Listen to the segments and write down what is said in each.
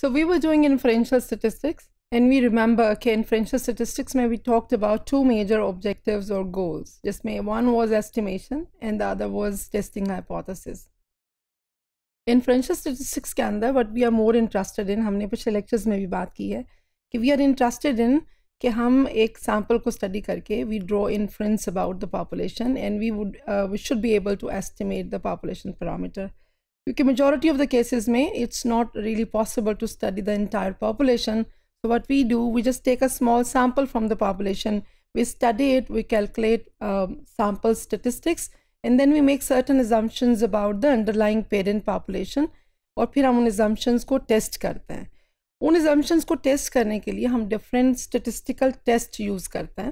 So we were doing inferential statistics, and we remember, okay, inferential statistics, maybe we talked about two major objectives or goals. Just may one was estimation, and the other was testing hypothesis. Inferential statistics can there, but we are more interested in, humne pichhe lectures mein bhi baat ki hai, ki we are interested in ke hum study we draw inference about the population and we would, uh, we should be able to estimate the population parameter. Because majority of the cases may, it's not really possible to study the entire population. So what we do, we just take a small sample from the population. We study it, we calculate um, sample statistics, and then we make certain assumptions about the underlying parent population. Or फिर हम उन assumptions को test करते हैं उन assumptions को test करने के लिए हम different statistical test use करते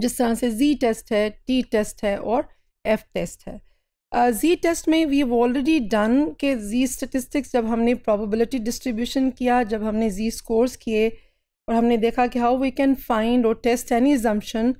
Just जिस z test z टेस्ट है t f test Z uh, test में वी ऑलरेडी डन के जी स्टेटिस्टिक्स जब हमने प्रोबेबिलिटी डिस्ट्रीब्यूशन किया जब हमने जी स्कोर्स किए और हमने देखा कि हाउ वी कैन फाइंड और test any assumption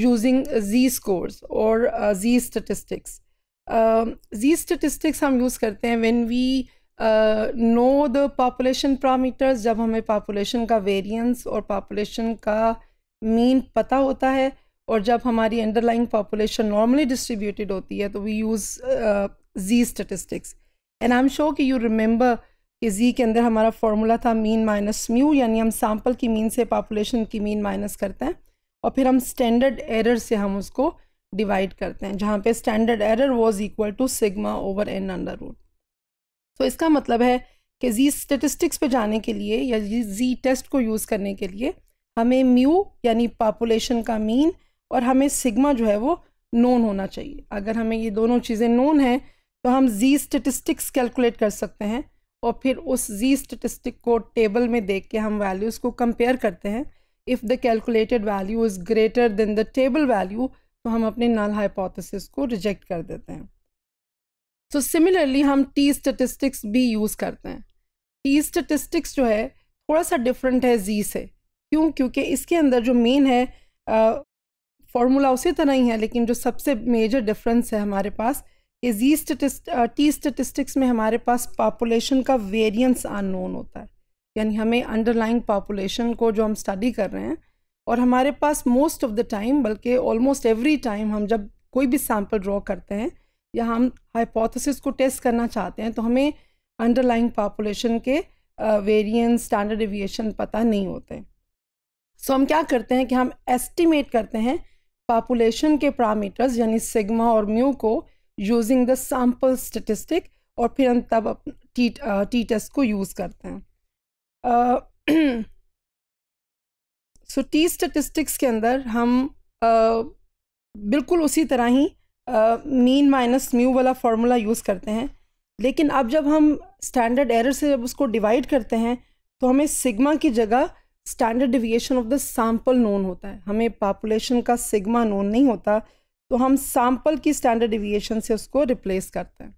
using Z scores और जी स्टेटिस्टिक्स जी स्टेटिस्टिक्स हम यूज़ करते हैं when we know the population parameters जब हमें पॉपुलेशन का वेरियंस और पॉपुलेशन का मीन पता होता है और जब हमारी अंडरलाइंग पॉपुलेशन नॉर्मली डिस्ट्रीब्यूटेड होती है तो we use Z statistics and I am sure कि यू रिमेंबर कि जी के अंदर हमारा फार्मूला था मीन माइनस म्यू यानी हम सैम्पल की मीन से पॉपुलेशन की मीन माइनस करते हैं और फिर हम स्टैंडर्ड एरर से हम उसको डिवाइड करते हैं जहाँ पे standard error was equal to sigma over n under root तो इसका मतलब है कि जी स्टेटिस्टिक्स पे जाने के लिए या जी टेस्ट को यूज़ करने के लिए हमें म्यू यानी पॉपुलेशन का मीन और हमें सिग्मा जो है वो नोन होना चाहिए अगर हमें ये दोनों चीज़ें नोन हैं तो हम जी स्टेटिस्टिक्स कैलकुलेट कर सकते हैं और फिर उस जी स्टेटिस्टिक को टेबल में देख के हम वैल्यूज़ को कंपेयर करते हैं if the calculated value is greater than the table value तो हम अपने नल हाइपोथेसिस को रिजेक्ट कर देते हैं सो so, सिमिलरली हम टी स्टेटिस्टिक्स भी यूज़ करते हैं टी स्टेटिस्टिक्स जो है थोड़ा सा डिफरेंट है जी से क्यों क्योंकि इसके अंदर जो मेन है फार्मूला उसी तरह ही है लेकिन जो सबसे मेजर डिफरेंस है हमारे पास कि जी स्टेटिस्ट टी स्टेटिस्टिक्स में हमारे पास पॉपुलेशन का वेरियंस अननोन होता है यानी हमें अंडरलाइंग पॉपुलेशन को जो हम स्टडी कर रहे हैं और हमारे पास मोस्ट ऑफ द टाइम बल्कि ऑलमोस्ट एवरी टाइम हम जब कोई भी सैम्पल ड्रॉ करते हैं या हम हाइपोथेसिस को टेस्ट करना चाहते हैं तो हमें अंडरलाइंग पॉपुलेशन के वेरियंस स्टैंडर्ड एविएशन पता नहीं होते सो so, हम क्या करते हैं कि हम एस्टिमेट करते हैं पॉपुलेशन के पैरामीटर्स यानी सिग्मा और म्यू को यूजिंग द सैम्पल स्टेटिस्टिक और फिर हम तब टी टी टेस्ट को यूज़ करते हैं सो टी स्टेटिस्टिक्स के अंदर हम uh, बिल्कुल उसी तरह ही मीन माइनस म्यू वाला फार्मूला यूज़ करते हैं लेकिन अब जब हम स्टैंडर्ड एरर से जब उसको डिवाइड करते हैं तो हमें सिग्मा की जगह standard deviation of the sample known होता है हमें पॉपुलेशन का सिग्मा नोन नहीं होता तो हम सैम्पल की स्टैंडर्ड डिविएशन से उसको रिप्लेस करते हैं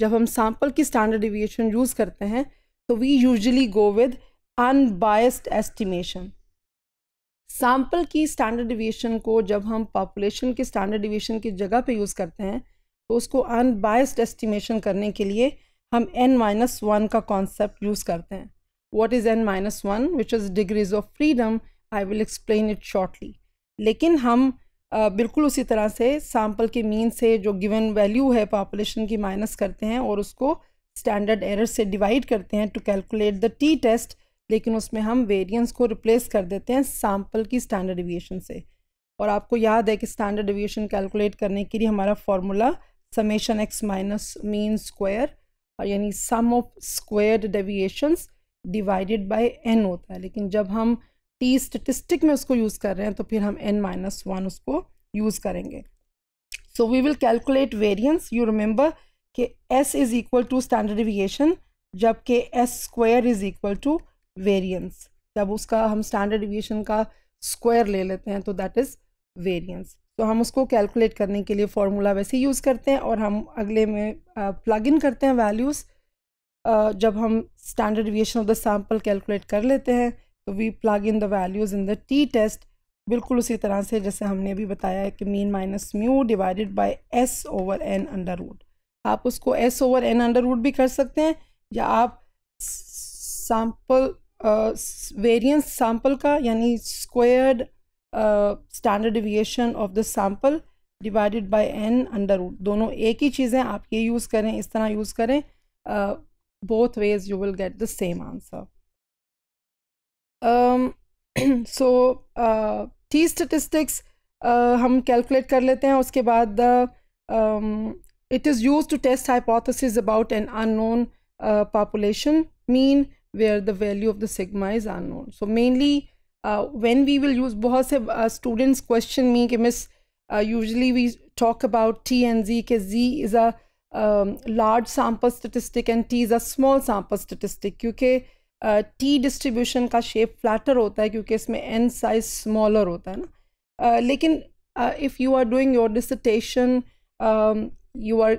जब हम सैम्पल की स्टैंडर्ड डिविएशन यूज़ करते हैं तो we usually go with unbiased estimation sample की स्टैंडर्ड डिविएशन को जब हम पॉपुलेशन के स्टैंडर्ड डिविएशन की जगह पे यूज़ करते हैं तो उसको अनबायस्ड एस्टिमेशन करने के लिए हम एन माइनस वन का कॉन्सेप्ट यूज़ करते हैं what is n minus one which is degrees of freedom I will explain it shortly लेकिन हम आ, बिल्कुल उसी तरह से सैम्पल के मीन से जो गिवन वैल्यू है पॉपुलेशन की माइनस करते हैं और उसको स्टैंडर्ड एरर से डिवाइड करते हैं to calculate the T test लेकिन उसमें हम वेरिएंस को रिप्लेस कर देते हैं सैम्पल की स्टैंडर्ड डिविएशन से और आपको याद है कि स्टैंडर्ड डिविएशन कैलकुलेट करने के लिए हमारा formula summation x minus mean square यानी sum of squared deviations divided by n होता है लेकिन जब हम टी स्टेटिस्टिक में उसको यूज़ कर रहे हैं तो फिर हम एन माइनस वन उसको यूज़ करेंगे so we will calculate variance you remember कि S is equal to standard deviation जबकि S square is equal to variance जब उसका हम स्टैंडर्ड डिविएशन का स्क्वायर ले लेते हैं तो दैट इज़ वेरियंस तो हम उसको कैलकुलेट करने के लिए फॉर्मूला वैसे यूज़ करते हैं और हम अगले में प्लग इन करते हैं वैल्यूज़ जब हम standard deviation of the sample calculate कर लेते हैं तो we plug in the values in the T test बिल्कुल उसी तरह से जैसे हमने अभी बताया है कि mean minus mu divided by S over n under root आप उसको S over n under root भी कर सकते हैं या आप सैम्पल वेरिएंस सैम्पल का यानी squared standard deviation of the sample divided by n under root दोनों एक ही चीज़ें आप ये यूज़ करें इस तरह यूज़ करें uh, both ways you will get the same answer. Um, so uh, t statistics uh, हम calculate कर लेते हैं उसके बाद the um, it is used to test hypothesis about an unknown uh, population mean where the value of the sigma is unknown. So mainly uh, when we will use बहुत से uh, students question me कि miss uh, usually we talk about t and z के z is a large sample statistic and T is a small sample statistic क्योंकि T uh, distribution का shape flatter होता है क्योंकि इसमें N size smaller होता है ना uh, लेकिन if you are doing your dissertation you are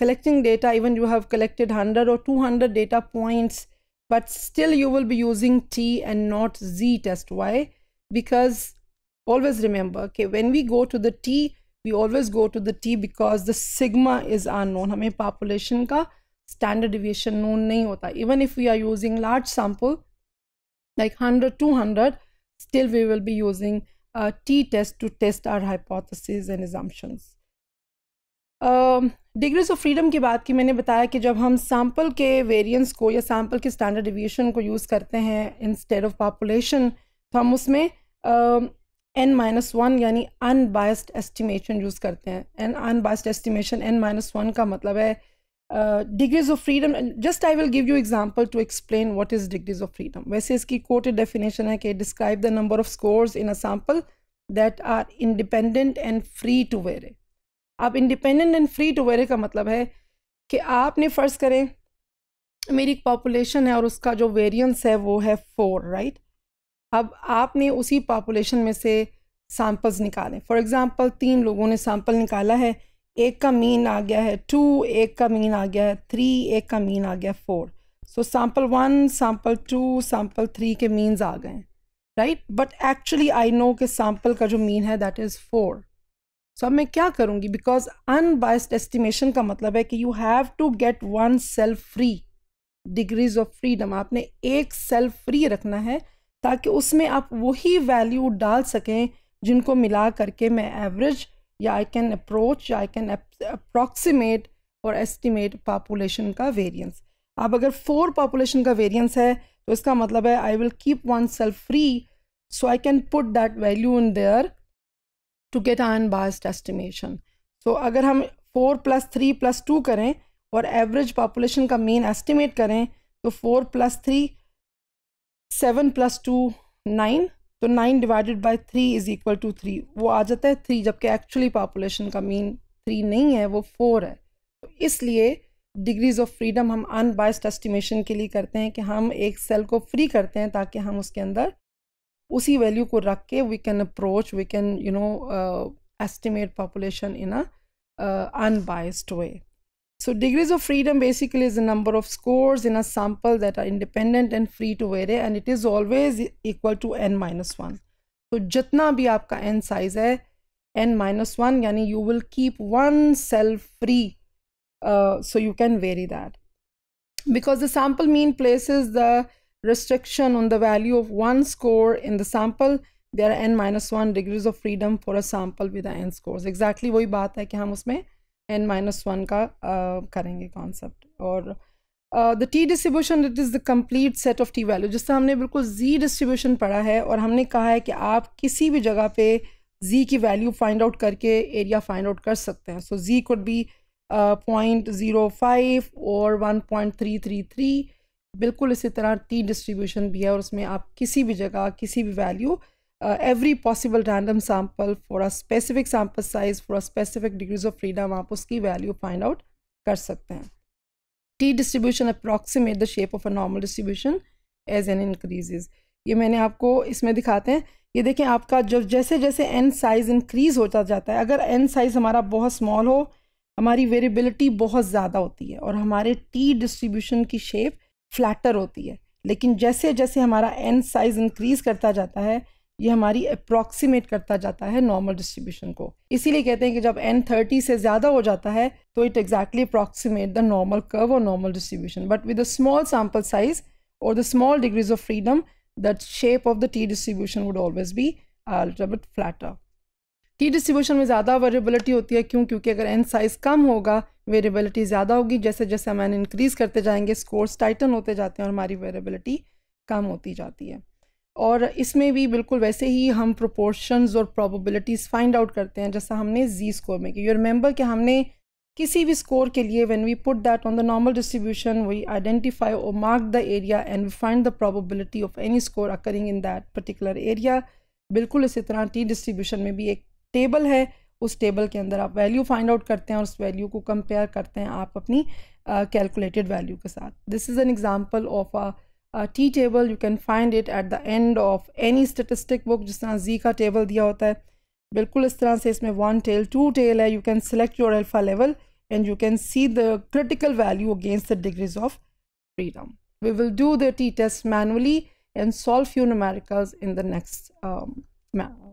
collecting data even you have collected hundred और two hundred data points but still you will be using T and not Z test why because always remember के when we go to the T we always go to the T because the sigma is unknown हमें population का standard deviation known नहीं होता even if we are using large sample like hundred two hundred still we will be using T test to test our hypothesis and examples degrees of freedom की बात की मैंने बताया कि जब हम सैम्पल के वेरियंस को या सैम्पल के स्टैंडर्ड डिविएशन को यूज़ करते हैं इन स्टेड ऑफ पॉपुलेशन तो हम उसमें uh, एन माइनस वन यानी अनबायस्ड एस्टिमेशन यूज़ करते हैं n unbiased estimation n minus one का मतलब है degrees of freedom just I will give you example to explain what is degrees of freedom वैसे इसकी कोटेड डेफिनेशन है कि describe the number of scores in a sample that are independent and free to vary अब independent and free to vary का मतलब है कि आपने फ़र्ज़ करें मेरी एक पॉपुलेशन है और उसका जो वेरियंस है वो है फोर राइट right? अब आपने उसी पॉपुलेशन में से सैम्पल्स निकालें फॉर एग्ज़ाम्पल तीन लोगों ने सैम्पल निकाला है एक का मीन आ गया है टू एक का मीन आ गया है थ्री एक का मीन आ गया four so sample one sample two sample three के मीन्स आ गए right but actually I know कि सैम्पल का जो मीन है दैट इज़ फोर सो अब मैं क्या करूँगी बिकॉज अनबाइस्ड एस्टिमेशन का मतलब है कि you have to get one self free degrees of freedom आपने एक सेल्फ फ्री रखना है ताकि उसमें आप वही वैल्यू डाल सकें जिनको मिला करके मैं एवरेज या आई कैन अप्रोच या आई कैन अप्रॉक्सीमेट और एस्टिमेट पॉपुलेशन का वेरिएंस अब अगर फोर पॉपुलेशन का वेरिएंस है तो इसका मतलब है I will keep one self free so I can put that value in there to get unbiased estimation so अगर हम four plus three plus two करें और एवरेज पॉपुलेशन का मेन एस्टिमेट करें तो four plus three seven plus two nine so nine divided by three is equal to three वो आ जाता है थ्री जबकि एक्चुअली पॉपुलेशन का मीन थ्री नहीं है वो फोर है तो इसलिए डिग्रीज ऑफ फ्रीडम हम अनबाइस्ड एस्टिमेशन के लिए करते हैं कि हम एक सेल को फ्री करते हैं ताकि हम उसके अंदर उसी वैल्यू को रख के we can approach we can you know estimate population in a unbiased way So degrees of freedom basically is the number of scores in a sample that are independent and free to vary and it is always equal to n minus 1. So jitna bhi aapka n size hai n minus 1 yani you will keep one cell free uh, so you can vary that. Because the sample mean places the restriction on the value of one score in the sample there are n minus 1 degrees of freedom for a sample with the n scores. Exactly वही बात है कि हम उसमें n minus one का uh, करेंगे concept और the T distribution it is the complete set of T value जिससे हमने बिल्कुल जी डिस्ट्रीब्यूशन पढ़ा है और हमने कहा है कि आप किसी भी जगह पे जी की वैल्यू फाइंड आउट करके एरिया फाइंड आउट कर सकते हैं so G could be point zero five और one point three three three बिल्कुल इसी तरह टी डिस्ट्रीब्यूशन भी है और उसमें आप किसी भी जगह किसी भी value uh, every possible random sample for a specific sample size for a specific degrees of freedom aap uski value find out kar sakte hain t distribution approximate the shape of a normal distribution as n increases ye maine aapko isme dikhate hain ये देखें आपका जब जैसे जैसे n size increase होता जाता है अगर n साइज़ हमारा बहुत स्मॉल हो हमारी वेरिएबिलिटी बहुत ज़्यादा होती है और हमारे टी डिस्ट्रीब्यूशन की शेप फ्लैटर होती है लेकिन जैसे जैसे हमारा एन साइज़ इंक्रीज़ करता जाता है ये हमारी अप्रॉक्सीमेट करता जाता है नॉर्मल डिस्ट्रीब्यूशन को इसीलिए कहते हैं कि जब एन थर्टी से ज़्यादा हो जाता है तो it exactly approximate the normal curve और normal distribution but with a small sample size और the small degrees of freedom the shape of the T distribution would always be a little bit flatter T distribution में ज़्यादा variability होती है क्यों क्योंकि अगर N size कम होगा वेरेबिलिटी ज़्यादा होगी जैसे जैसे हम एन इंक्रीज़ करते जाएंगे स्कोर्स टाइटन होते जाते हैं और हमारी वेरेबिलिटी कम होती जाती है और इसमें भी बिल्कुल वैसे ही हम प्रोपोर्शंस और प्रोबेबिलिटीज़ फाइंड आउट करते हैं जैसा हमने जी स्कोर में किया यू रिमेंबर कि हमने किसी भी स्कोर के लिए when we put that on the normal distribution we identify और mark the area and we find the probability of any score occurring in that particular area बिल्कुल इसी तरह टी डिस्ट्रीब्यूशन में भी एक टेबल है उस टेबल के अंदर आप वैल्यू फाइंड आउट करते हैं और उस वैल्यू को कंपेयर करते हैं आप अपनी कैलकुलेटेड uh, वैल्यू के साथ this is an example of a a t table you can find it at the end of any statistic book Just tarah z table diya hota hai bilkul is one tail two tail you can select your alpha level and you can see the critical value against the degrees of freedom we will do the t test manually and solve few numericals in the next um,